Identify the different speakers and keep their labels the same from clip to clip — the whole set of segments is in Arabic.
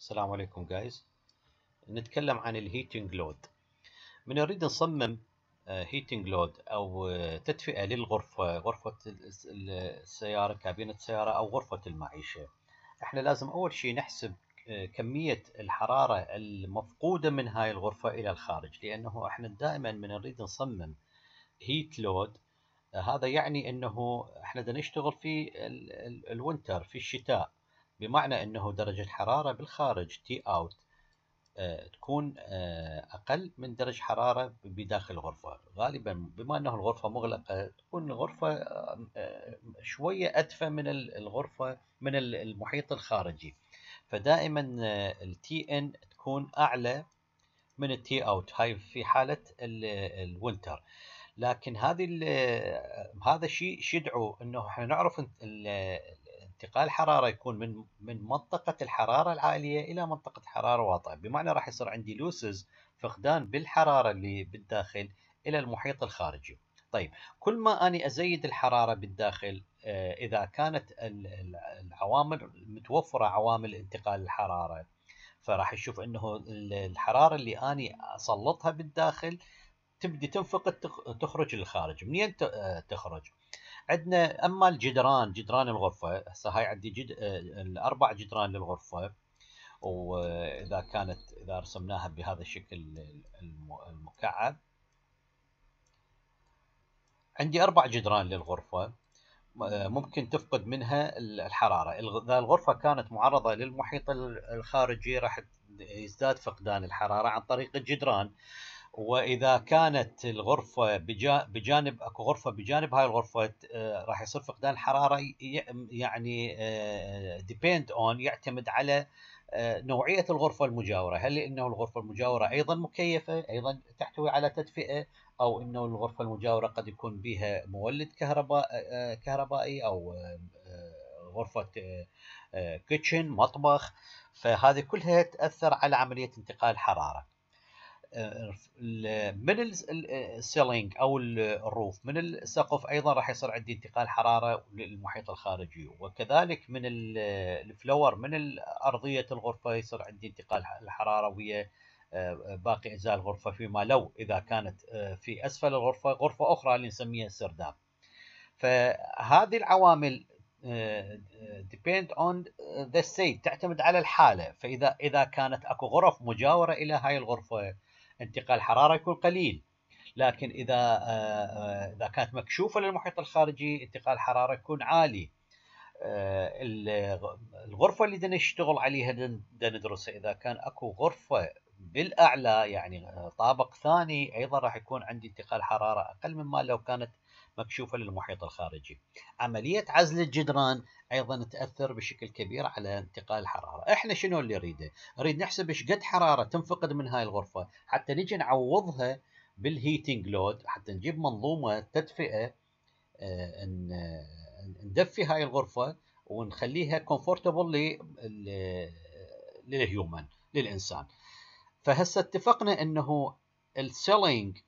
Speaker 1: السلام عليكم جايز نتكلم عن الهيتنج لود من نريد نصمم هيتنج آه، لود او آه، تدفئه للغرفه غرفه السياره كابينه السياره او غرفه المعيشه احنا لازم اول شيء نحسب آه، كميه الحراره المفقوده من هاي الغرفه الى الخارج لانه احنا دائما من نريد نصمم هيت لود هذا يعني انه احنا بدنا نشتغل في الوينتر في الشتاء بمعنى أنه درجة حرارة بالخارج تي اوت آه، تكون آه، أقل من درجة حرارة بداخل الغرفة غالبا بما أنه الغرفة مغلقة تكون الغرفة آه، شوية أدفى من الغرفة من المحيط الخارجي فدائما التي ان تكون أعلى من التي اوت هاي في حالة الوينتر لكن هذه هذا الشيء يدعو انه احنا نعرف انتقال حرارة يكون من من منطقة الحرارة العالية إلى منطقة حرارة واطئة بمعنى راح يصير عندي لوسز فقدان بالحرارة اللي بالداخل إلى المحيط الخارجي طيب كل ما أني أزيد الحرارة بالداخل آه، إذا كانت العوامل متوفرة عوامل انتقال الحرارة فراح يشوف أنه الحرارة اللي أني أسلطها بالداخل تبدي تنفقد تخرج للخارج منين آه، تخرج عندنا اما الجدران جدران الغرفه هسه هاي عندي جد... آه، الاربع جدران للغرفه واذا كانت اذا رسمناها بهذا الشكل المكعب عندي اربع جدران للغرفه آه، ممكن تفقد منها الحراره اذا الغرفه كانت معرضه للمحيط الخارجي راح يزداد فقدان الحراره عن طريق الجدران واذا كانت الغرفه بجانب اكو غرفه بجانب هاي الغرفه آه، راح يصير فقدان الحراره يعني ديبند آه، اون يعتمد على آه، نوعيه الغرفه المجاوره، هل انه الغرفه المجاوره ايضا مكيفه، ايضا تحتوي على تدفئه، او انه الغرفه المجاوره قد يكون بها مولد كهرباء كهربائي او غرفه كيتشن مطبخ، فهذه كلها تاثر على عمليه انتقال الحراره. من السيلينج او الروف من السقف ايضا راح يصير عندي انتقال حراره للمحيط الخارجي وكذلك من الفلور من ارضيه الغرفه يصير عندي انتقال الحراره ويا آه، باقي اجزاء الغرفه فيما لو اذا كانت آه، في اسفل الغرفه غرفه اخرى اللي نسميها السرداب فهذه العوامل آه، depend on the state تعتمد على الحاله فاذا اذا كانت اكو غرف مجاوره الى هاي الغرفه انتقال حراره يكون قليل لكن اذا آه، اذا كانت مكشوفه للمحيط الخارجي انتقال حراره يكون عالي آه، الغرفه اللي بدنا نشتغل عليها بدنا ندرسها اذا كان اكو غرفه بالاعلى يعني آه، طابق ثاني ايضا راح يكون عندي انتقال حراره اقل مما لو كانت مكشوفة للمحيط الخارجي عملية عزل الجدران أيضا تأثر بشكل كبير على انتقال الحرارة إحنا شنو اللي نريده نريد نحسب إيش قد حرارة تنفقد من هاي الغرفة حتى نجي نعوضها بالهيتنج لود حتى نجيب منظومة تدفئة آه، آه، ندفي هاي الغرفة ونخليها كومفورتبل للهيومن للإنسان فهسه اتفقنا أنه السيلينج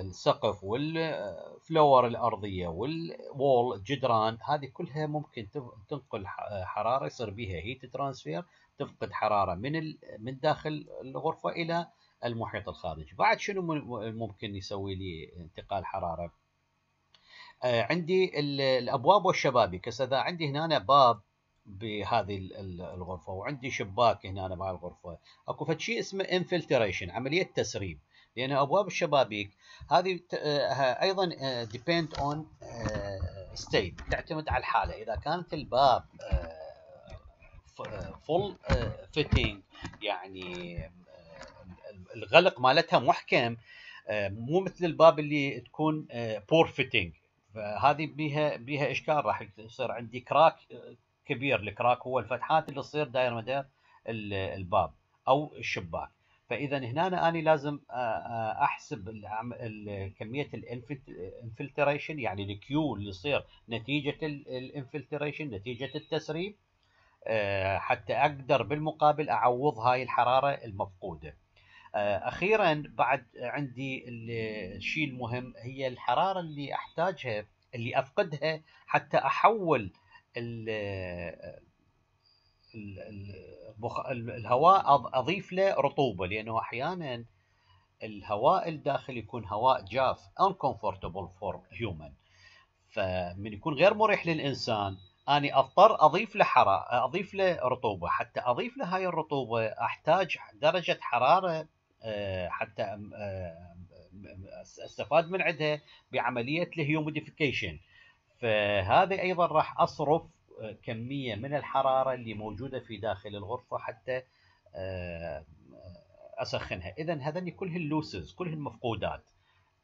Speaker 1: السقف والفلور الارضيه والوول الجدران هذه كلها ممكن تنقل حراره يصير بها هيت ترانسفير تفقد حراره من من داخل الغرفه الى المحيط الخارجي بعد شنو ممكن يسوي لي انتقال حراره آه، عندي الابواب والشبابيك هسه عندي هنا باب بهذه الغرفه وعندي شباك هنا مع الغرفه اكو فد شيء اسمه انفلتريشن عمليه تسريب لأنها أبواب الشبابيك هذه آه، أيضا ديبند اون ستيت تعتمد على الحالة إذا كانت الباب فول آه، فيتنج آه، يعني الغلق مالتها محكم مو مثل الباب اللي تكون بور فيتنج فهذه بيها بيها اشكال راح يصير عندي كراك كبير الكراك هو الفتحات اللي تصير داير مدار الباب او الشباك فاذا هنا انا لازم آه، آه، احسب كميه الانفلتريشن يعني الكيو اللي يصير نتيجه الانفلتريشن نتيجه التسريب آه، حتى اقدر بالمقابل اعوض هاي الحراره المفقوده اخيرا بعد عندي الشيء المهم هي الحراره اللي احتاجها اللي افقدها حتى احول البخ... الهواء اضيف له رطوبه لانه احيانا الهواء الداخل يكون هواء جاف uncomfortable for human فمن يكون غير مريح للانسان اني اضطر اضيف له حراره اضيف له رطوبه حتى اضيف له هاي الرطوبه احتاج درجه حراره آه، حتى آه، استفاد من عندها بعمليه الهيوميديفيكيشن فهذا ايضا راح اصرف كمية من الحرارة اللي موجودة في داخل الغرفة حتى آه، آه، أسخنها إذا هذني كل اللوسز كل المفقودات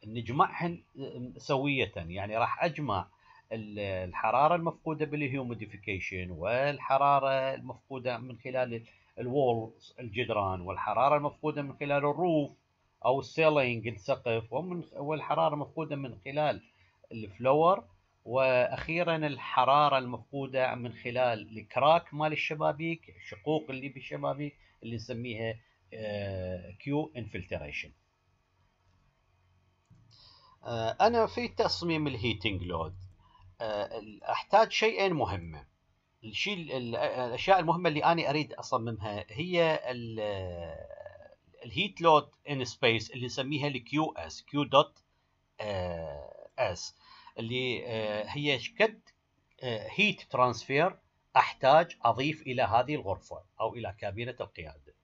Speaker 1: نجمعهن آه، سوية يعني راح أجمع الحرارة المفقودة بالهيوميديفيكيشن والحرارة المفقودة من خلال الوولز الجدران والحرارة المفقودة من خلال الروف أو السيلينج السقف والحرارة المفقودة من خلال الفلور واخيرا الحراره المفقوده من خلال الكراك مال الشبابيك الشقوق اللي بالشبابيك اللي نسميها كيو آه، انفلتريشن آه، انا في تصميم الهيتنج آه، لود احتاج شيئين مهمه الشيء الاشياء المهمه اللي انا اريد اصممها هي الهيت لود ان سبيس اللي نسميها الكيو اس كيو دوت اس اللي آه، هي قد هيت ترانسفير احتاج اضيف الى هذه الغرفه او الى كابينه القياده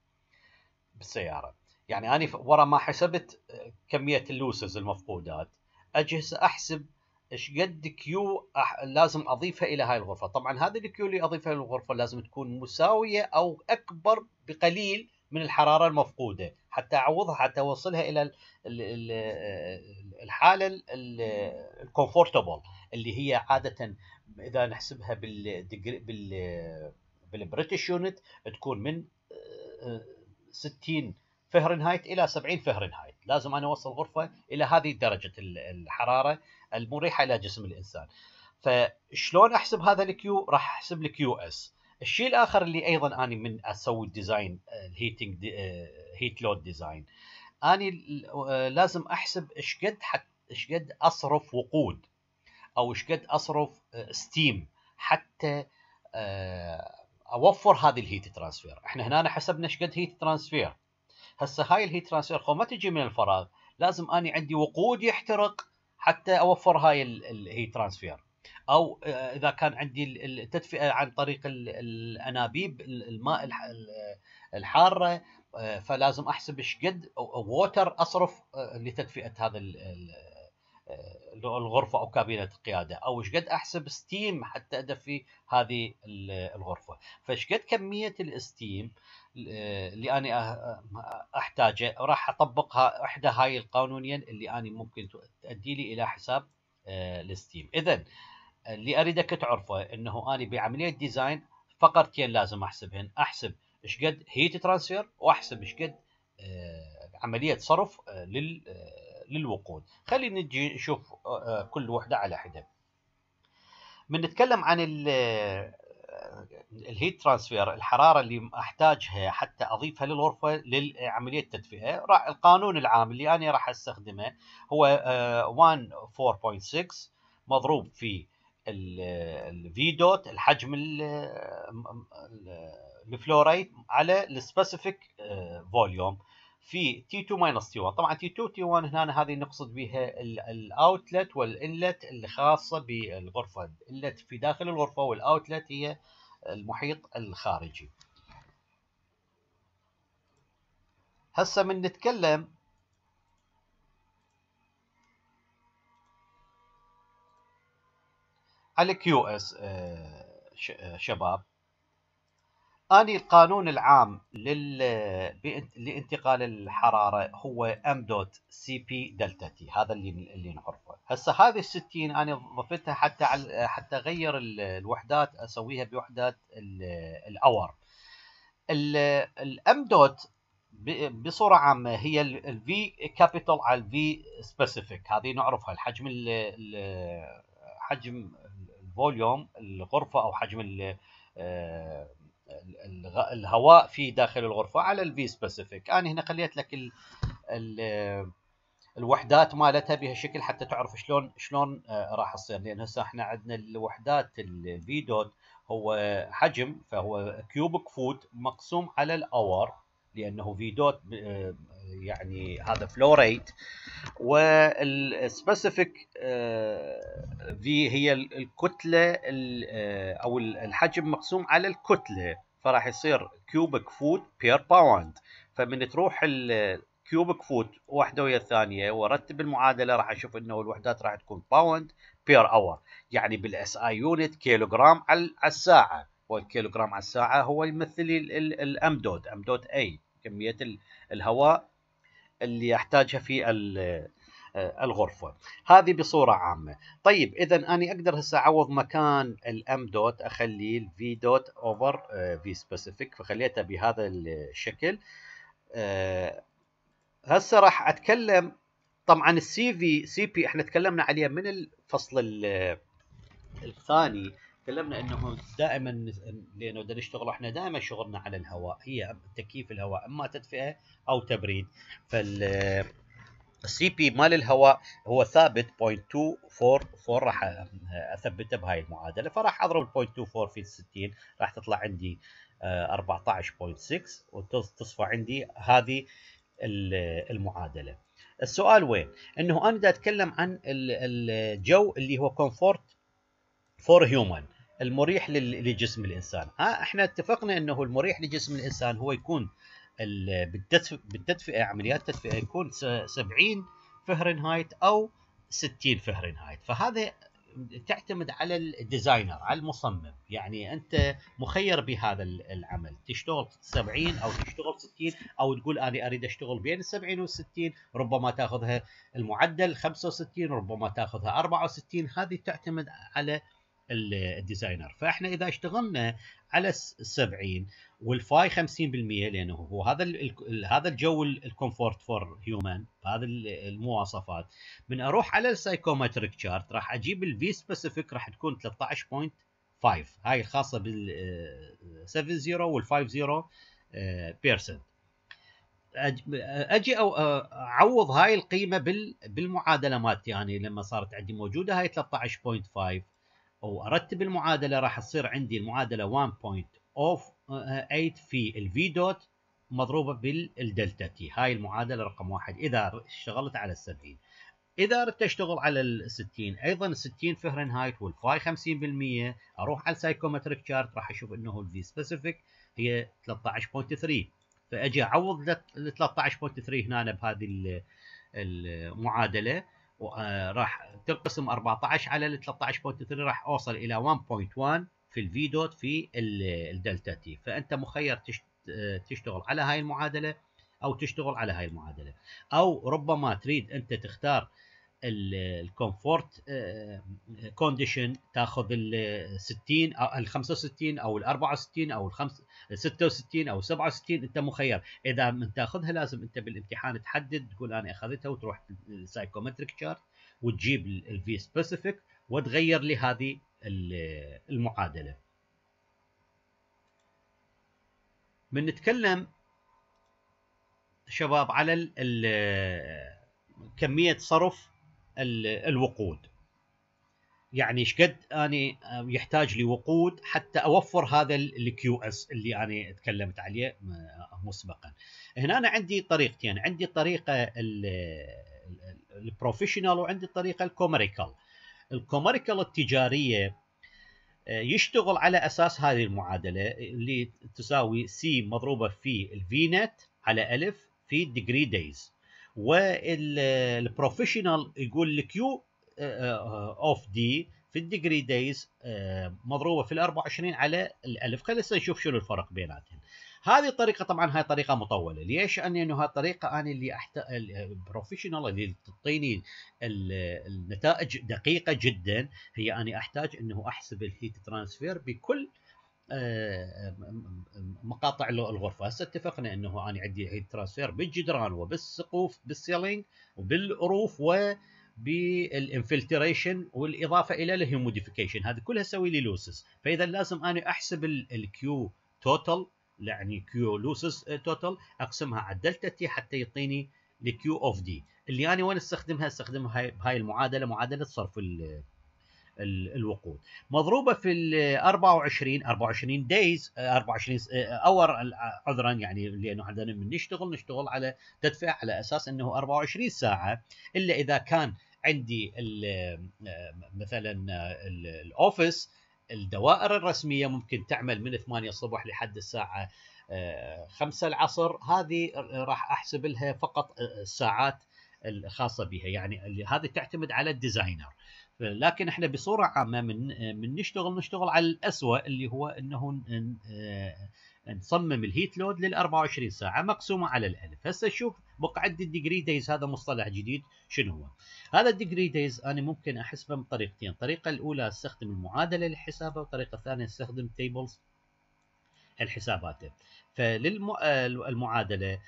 Speaker 1: بالسياره يعني انا ورا ما حسبت آه، كميه اللوسز المفقودات اجهز احسب ايش قد كيو أح... لازم اضيفها الى هاي الغرفه طبعا هذه الكيو اللي اضيفها للغرفه لازم تكون مساويه او اكبر بقليل من الحراره المفقوده حتى اعوضها حتى اوصلها الى الحاله الكومفورتبل اللي هي عاده اذا نحسبها بال بالبريتش يونت تكون من 60 آه، فهرنهايت الى 70 فهرنهايت لازم انا اوصل الغرفه الى هذه درجه الحراره المريحه الى جسم الانسان فشلون احسب هذا الكيو راح احسب الكيو اس الشيء الاخر اللي ايضا انا من اسوي الديزاين الهيتنج هيت لود ديزاين اني آه، لازم احسب ايش قد ايش قد اصرف وقود او ايش قد اصرف ستيم آه، حتى آه، اوفر هذه الهيت ترانسفير احنا هنا حسبنا ايش قد هيت ترانسفير هسه هاي الهيت ترانسفير ما تجي من الفراغ لازم اني عندي وقود يحترق حتى اوفر هاي الهيت ترانسفير او آه، اذا كان عندي التدفئه عن طريق الانابيب الماء الحاره آه، فلازم احسب ايش قد ووتر اصرف آه، لتدفئه هذا الغرفه او كابينه القياده او ايش قد احسب ستيم حتى ادفي هذه الغرفه فايش قد كميه الستيم اللي انا احتاجه راح اطبقها احدى هاي القانونين اللي انا ممكن تؤدي لي الى حساب الستيم اذا اللي اريدك تعرفه انه اني بعمليه ديزاين فقرتين لازم احسبهن احسب ايش قد هيت ترانسفير واحسب ايش قد آه، عمليه صرف آه، آه، للوقود خلينا نجي نشوف كل وحده على حده من نتكلم عن الهيت ترانسفير الحراره اللي احتاجها حتى اضيفها للغرفه لعمليه التدفئه راح القانون العام اللي انا راح استخدمه هو 1.4.6 مضروب في الفي دوت الحجم الفلوريت على السبيسيفيك آه، فوليوم في تي 2 ماينس تي 1 طبعا تي 2 تي 1 هنا هذه نقصد بها الاوتلت والانلت الخاصه بالغرفه الانلت في داخل الغرفه والاوتلت هي المحيط الخارجي هسه من نتكلم الكيو اس آه، آه، شباب اني القانون العام لل... لانتقال الحراره هو ام دوت سي بي دلتا تي هذا اللي اللي نعرفه هسه هذه ال 60 انا ضفتها حتى على... حتى اغير الوحدات اسويها بوحدات الاور الام دوت بصوره عامه هي الفي كابيتال على الفي سبيسيفيك هذه نعرفها الحجم الـ حجم فوليوم الغرفه او حجم آه، آه، الهواء في داخل الغرفه على الفي سبيسيفيك انا هنا خليت لك الـ الـ الوحدات مالتها بهالشكل حتى تعرف شلون شلون آه، راح تصير لان هسه احنا عندنا الوحدات الفي دوت هو حجم فهو كيوبك فوت مقسوم على الاور لانه في دوت يعني هذا فلو ريت والسبيسيفيك في هي الكتله آه، او الحجم مقسوم على الكتله فراح يصير كيوبك فوت بير باوند فمن تروح الكيوبك فوت واحده ويا الثانيه ورتب المعادله راح اشوف انه الوحدات راح تكون باوند بير اور يعني بالاس اي يونت كيلوغرام على الساعه والكيلوغرام على الساعه هو يمثل الام دوت ام دوت اي كميه الهواء اللي يحتاجها في آه، الغرفة هذه بصورة عامة طيب إذا أنا أقدر هسه أعوض مكان الأم دوت أخلي الفي دوت أوفر في سبيسيفيك فخليته بهذا الشكل آه، هسه راح أتكلم طبعا السي في سي بي احنا تكلمنا عليه من الفصل آه، الثاني تكلمنا انه دائما لانه بدنا نشتغل احنا دائما شغلنا على الهواء هي تكييف الهواء اما تدفئه او تبريد فال سي بي مال الهواء هو ثابت 0.244 راح اثبته بهاي المعادله فراح اضرب 0.24 في 60 راح تطلع عندي 14.6 آه، وتصفى عندي هذه المعادله. السؤال وين؟ انه انا دا اتكلم عن الجو اللي هو كومفورت فور هيومن المريح لجسم الانسان ها احنا اتفقنا انه المريح لجسم الانسان هو يكون بالتدفئه عمليات التدفئه يكون 70 فهرنهايت او 60 فهرنهايت فهذا تعتمد على الديزاينر على المصمم يعني انت مخير بهذا العمل تشتغل 70 او تشتغل 60 او تقول انا اريد اشتغل بين 70 و 60 ربما تاخذها المعدل 65 ربما تاخذها 64 هذه تعتمد على الديزاينر فاحنا اذا اشتغلنا على 70 والفاي 50% لانه هو هذا هذا الجو الكومفورت فور هيومن هذا المواصفات من اروح على السايكومتريك شارت راح اجيب الفي سبيسيفيك راح تكون 13.5 هاي الخاصه بال 70 وال 50 بيرسنت اجي او آه، اعوض هاي القيمه بالمعادله مالتي يعني لما صارت عندي موجوده هاي 13.5 وارتب المعادله راح تصير عندي المعادله 1.08 في الفي دوت مضروبه بالدلتا تي هاي المعادله رقم واحد اذا اشتغلت على 70 اذا اردت اشتغل على ال 60 ايضا ال 60 فهرنهايت والفاي 50% اروح على السايكومتريك تشارت راح اشوف انه الفي سبيسيفيك هي 13.3 فاجي اعوض ال 13.3 هنا بهذه المعادله آه، راح تنقسم 14 على 13.3 راح اوصل الى 1.1 في الفي دوت في الدلتا تي فانت مخير آه، تشتغل على هاي المعادله او تشتغل على هاي المعادله او ربما تريد انت تختار الكومفورت كونديشن آه، آه، تاخذ ال 60 او ال 65 او ال 64 او ال 66 او 67 انت مخير اذا من تاخذها لازم انت بالامتحان تحدد تقول انا اخذتها وتروح السايكومتريك شارت وتجيب الفي سبيسيفيك وتغير لي هذه المعادله من نتكلم شباب على كميه صرف الوقود يعني ايش قد اني يحتاج لي وقود حتى اوفر هذا الكيو اس اللي انا تكلمت عليه مسبقا هنا أنا عندي طريقتين عندي الطريقه البروفيشنال وعندي الطريقه الكوميريكال الكوميريكال التجاريه آه، يشتغل على اساس هذه المعادله اللي تساوي سي مضروبه في الفي نت على الف في الديجري دايز والبروفيشنال يقول الكيو اوف دي في الديجري دايز آه، مضروبه في ال 24 على الالف خلينا نشوف شنو الفرق بيناتهم هذه الطريقه طبعا هاي طريقه مطوله ليش لانه هاي الطريقه انا اللي أحت... البروفيشنال اللي تعطيني النتائج دقيقه جدا هي اني احتاج انه احسب الهيت ترانسفير بكل آه، آه، آه، مقاطع الغرفه هسه اتفقنا انه انا عندي هيد ترانسفير بالجدران وبالسقوف بالسيلينج وبالروف وبالانفلتريشن والاضافه الى الهيوموديفيكيشن هذه كلها اسوي لي لوسس فاذا لازم انا احسب الكيو توتال يعني كيو لوسس توتال اقسمها على الدلتا تي حتى يعطيني الكيو اوف دي اللي انا وين استخدمها استخدمها بهاي المعادله معادله صرف ال الوقود مضروبه في ال 24 24 دايز 24 اور عذرا يعني لانه عندنا من نشتغل نشتغل على تدفئه على اساس انه 24 ساعه الا اذا كان عندي آه، مثلا آه، الاوفيس الدوائر الرسميه ممكن تعمل من 8 الصبح لحد الساعه 5 آه، العصر هذه راح احسب لها فقط الساعات الخاصه بها يعني هذه تعتمد على الديزاينر لكن احنا بصوره عامه من من نشتغل نشتغل على الاسوء اللي هو انه آه، نصمم الهيت لود لل 24 ساعه مقسومه على الالف هسه شوف بقعه الديجري دايز هذا مصطلح جديد شنو هو هذا الديجري دايز انا ممكن احسبه بطريقتين الطريقه الاولى استخدم المعادله للحسابه والطريقه الثانيه استخدم تيبلز الحسابات فللمعادله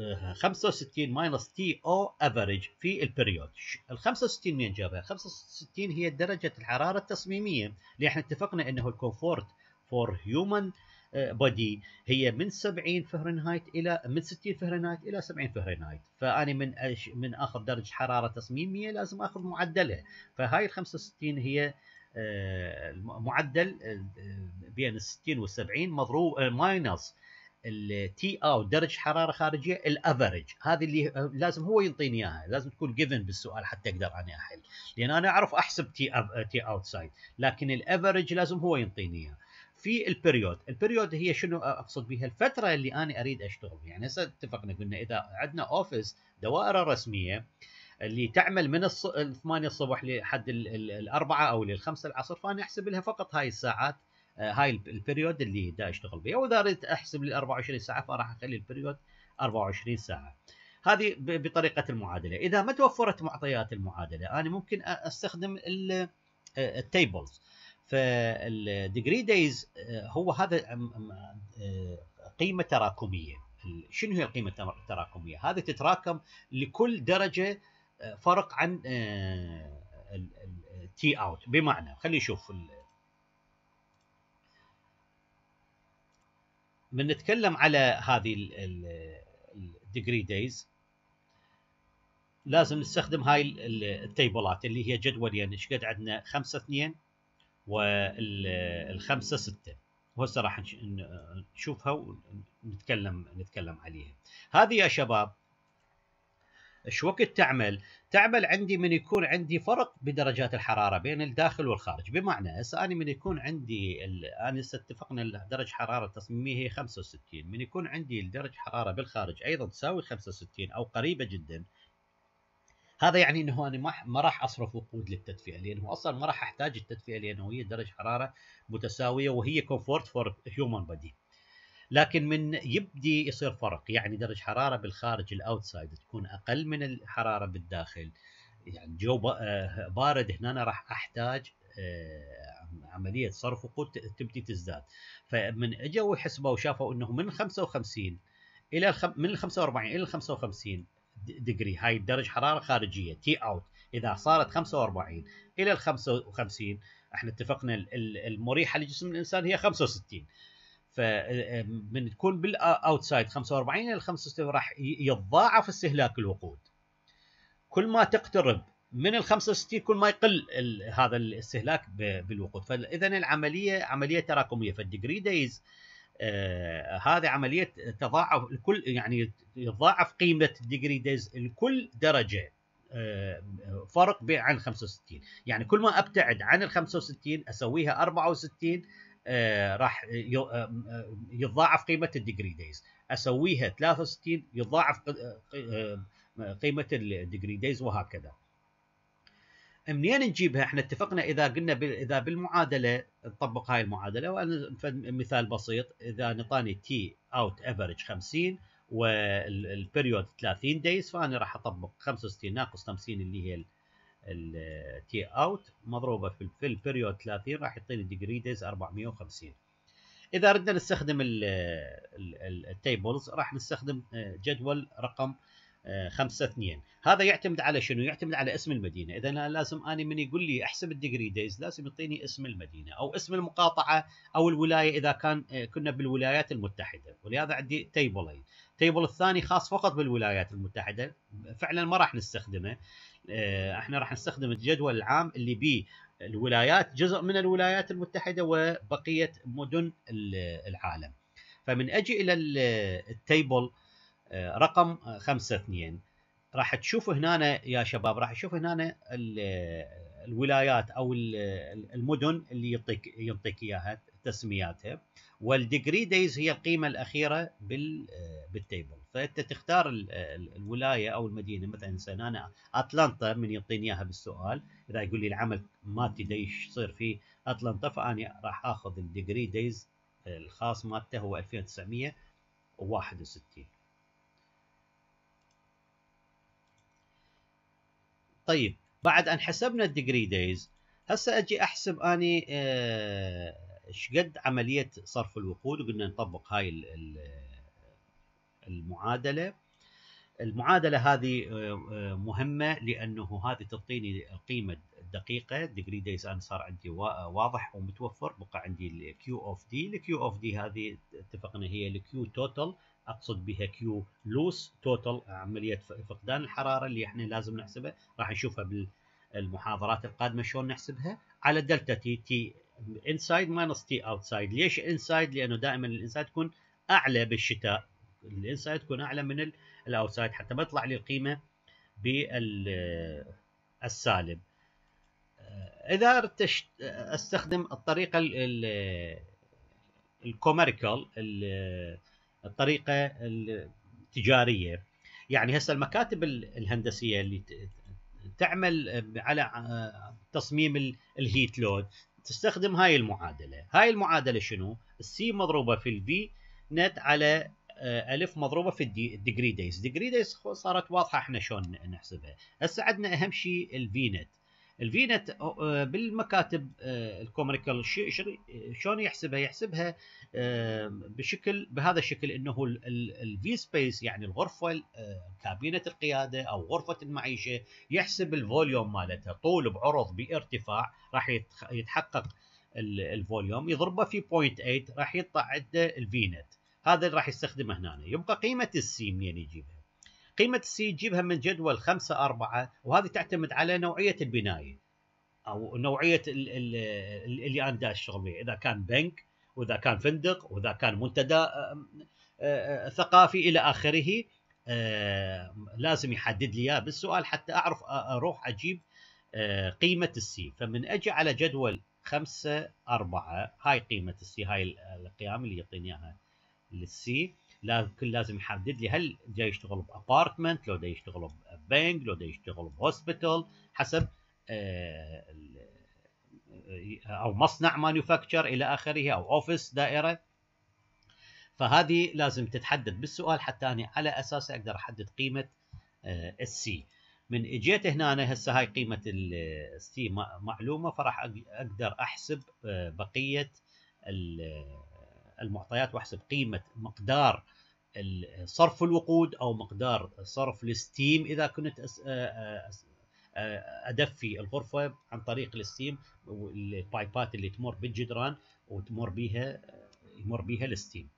Speaker 1: آه، 65 آه، ماينس تي او افريج في البريود ال 65 منين جابها 65 هي درجه الحراره التصميميه اللي احنا اتفقنا انه الكومفورت فور هيومن آه، بودي هي من 70 فهرنهايت الى من 60 فهرنهايت الى 70 فهرنهايت فاني من من اخذ درجه حراره تصميميه لازم اخذ معدلها فهاي ال 65 هي معدل بين ال 60 وال 70 مضروب ماينس التي او درجه حراره خارجيه الافرج هذه اللي لازم هو ينطيني اياها لازم تكون جيفن بالسؤال حتى اقدر انا احل لان انا اعرف احسب تي أب... تي اوتسايد لكن الافرج لازم هو ينطيني اياها في البريود البريود هي شنو اقصد بها الفتره اللي انا اريد اشتغل يعني هسه اتفقنا قلنا اذا عندنا اوفيس دوائر رسميه اللي تعمل من الص... 8 الصبح لحد الأربعة أو للخمسة العصر فأنا أحسب لها فقط هاي الساعات آه، هاي البريود اللي دا اشتغل بها واذا اريد احسب لي 24 ساعه فراح اخلي البريود 24 ساعه هذه بطريقه المعادله اذا ما توفرت معطيات المعادله انا ممكن استخدم آه، التيبلز فالديجري دايز آه، هو هذا قيمه تراكميه شنو هي القيمه التراكميه هذه تتراكم لكل درجه فرق عن التي اوت بمعنى خلي نشوف من نتكلم على هذه الديجري دايز لازم نستخدم هاي التيبلات اللي هي يعني ايش قد عندنا 5 2 وال 5 6 وهسه راح نشوفها ونتكلم نتكلم عليها هذه يا شباب شو وقت تعمل؟ تعمل عندي من يكون عندي فرق بدرجات الحراره بين الداخل والخارج، بمعنى هسه انا من يكون عندي انا هسه اتفقنا درجه حراره التصميميه هي 65، من يكون عندي درجه حراره بالخارج ايضا تساوي 65 او قريبه جدا. هذا يعني انه انا ما راح اصرف وقود للتدفئه لانه اصلا ما راح احتاج التدفئه لانه هي درجه حراره متساويه وهي كومفورت فور هيومن بدي. لكن من يبدي يصير فرق يعني درجة حرارة بالخارج الاوتسايد تكون اقل من الحرارة بالداخل يعني جو آه، بارد هنا راح احتاج آه، عملية صرف وقود تبدي تزداد فمن اجوا وحسبوا وشافوا انه من 55 الى الخم... من ال 45 الى ال 55 ديجري هاي درجه حرارة خارجية تي اوت اذا صارت 45 الى ال 55 احنا اتفقنا المريحة لجسم الانسان هي 65 فمن تكون بالاوتسايد 45 الى 65 راح يتضاعف استهلاك الوقود كل ما تقترب من ال 65 كل ما يقل هذا الاستهلاك بالوقود فاذا العمليه عمليه تراكميه فالديجري دايز آه هذه عمليه تضاعف الكل يعني يتضاعف قيمه الديجري دايز لكل درجه آه فرق عن 65 يعني كل ما ابتعد عن ال 65 اسويها 64 آه، راح يتضاعف آه، آه، قيمه الديجري دايز اسويها 63 يتضاعف قيمه الديجري دايز وهكذا منين نجيبها احنا اتفقنا اذا قلنا اذا بالمعادله نطبق هاي المعادله وانا مثال بسيط اذا نطاني تي اوت افريج 50 والبريود 30 دايز فانا راح اطبق 65 ناقص 50 اللي هي التي اوت مضروبه في البريود 30 راح يعطيني ديز 450 اذا ردنا نستخدم التيبلز راح نستخدم آه، جدول رقم 5 آه، 2 هذا يعتمد على شنو يعتمد على اسم المدينه اذا أنا لازم اني من يقول لي احسب ديز لازم يعطيني اسم المدينه او اسم المقاطعه او الولايه اذا كان آه، كنا بالولايات المتحده ولهذا عندي تيبلين التيبل الثاني خاص فقط بالولايات المتحده فعلا ما راح نستخدمه آه، احنا راح نستخدم الجدول العام اللي بيه الولايات جزء من الولايات المتحده وبقيه مدن العالم فمن اجي الى التيبل آه، رقم 5 2 راح تشوف هنا يا شباب راح تشوف هنا الولايات او المدن اللي يعطيك يعطيك اياها تسمياتها والديجري دايز هي القيمه الاخيره آه، بالتيبل فانت تختار الولايه او المدينه مثلا انسان انا اتلانتا من يعطيني اياها بالسؤال اذا يقول لي العمل مالتي ديش يصير في اتلانتا فاني راح اخذ الديجري دايز الخاص مالته هو 2961 طيب بعد ان حسبنا الديجري دايز هسه اجي احسب اني آه، ايش قد عمليه صرف الوقود وقلنا نطبق هاي ال المعادله المعادله هذه آه، مهمه لانه هذه تعطيني القيمه الدقيقه ديجري دايز انا صار عندي واضح ومتوفر بقى عندي الكيو اوف دي الكيو اوف دي هذه اتفقنا هي الكيو توتال اقصد بها كيو لوس توتال عمليه فقدان الحراره اللي احنا لازم نحسبها راح نشوفها بالمحاضرات القادمه شلون نحسبها على دلتا تي تي انسايد ماينس تي اوتسايد ليش انسايد لانه دائما الانسايد تكون اعلى بالشتاء الانسايد تكون اعلى من الاوتسايد حتى ما تطلع لي القيمه بالسالب آه، اذا ارتشت استخدم الطريقه الكوميريكال الطريقه التجاريه يعني هسه المكاتب الهندسيه اللي تعمل على آه، تصميم الهيت لود تستخدم هاي المعادله هاي المعادله شنو السي مضروبه في الفي نت على آه، الف مضروبه في الديجري دايز ديجري دايز صارت واضحه احنا شلون نحسبها هسه عندنا اهم شيء الفينت الفينت آه، بالمكاتب آه، الكومريكال شلون يحسبها يحسبها بشكل بهذا الشكل انه الفي سبيس يعني الغرفه كابينه القياده او غرفه المعيشه يحسب الفوليوم مالتها طول بعرض بارتفاع راح يتحقق الفوليوم يضربه في 0.8 راح يطلع عنده الفينت هذا اللي راح يستخدمه هنا يبقى قيمه السي منين يجيبها قيمه السي يجيبها من جدول 5 4 وهذه تعتمد على نوعيه البنايه او نوعيه اللي انا اشتغل به اذا كان بنك واذا كان فندق واذا كان منتدى أه، ثقافي الى اخره أه، لازم يحدد لي اياه بالسؤال حتى اعرف اروح اجيب أه، قيمه السي فمن اجي على جدول خمسة أربعة هاي قيمة السي هاي القيام اللي يعطيني إياها للسي لازم كل لازم يحدد لي هل جاي يشتغل بابارتمنت لو جاي يشتغل ببنك لو جاي يشتغل بهوسبيتال حسب آه، آه، او مصنع مانيفاكتشر الى اخره او اوفيس دائره فهذه لازم تتحدد بالسؤال حتى انا على اساس اقدر احدد قيمه آه، السي من اجيت هنا أنا هسه هاي قيمه السي معلومه فراح اقدر احسب بقيه المعطيات واحسب قيمه مقدار صرف الوقود او مقدار صرف الستيم اذا كنت آه، آه، آه، ادفي الغرفه عن طريق الستيم والبايبات اللي تمر بالجدران وتمر بها يمر بها الستيم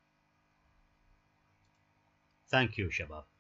Speaker 1: ثانك يو شباب